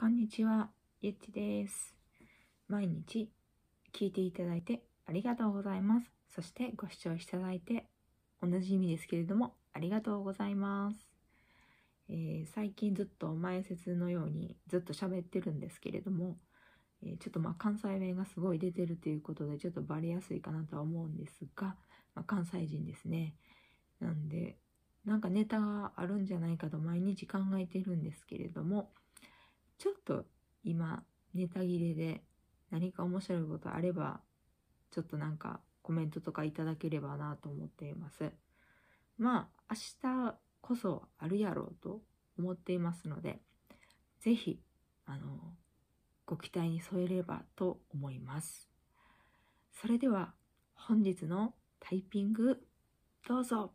こんにちは、ゆっちです。毎日聞いていただいてありがとうございます。そしてご視聴いただいておなじみですけれどもありがとうございます。えー、最近ずっと前説のようにずっと喋ってるんですけれども、えー、ちょっとまあ関西弁がすごい出てるということでちょっとバレやすいかなとは思うんですが、まあ、関西人ですね。なんでなんかネタがあるんじゃないかと毎日考えてるんですけれども、ちょっと今、ネタ切れで何か面白いことあれば、ちょっとなんかコメントとかいただければなと思っています。まあ、明日こそあるやろうと思っていますので、ぜひ、あの、ご期待に添えればと思います。それでは、本日のタイピング、どうぞ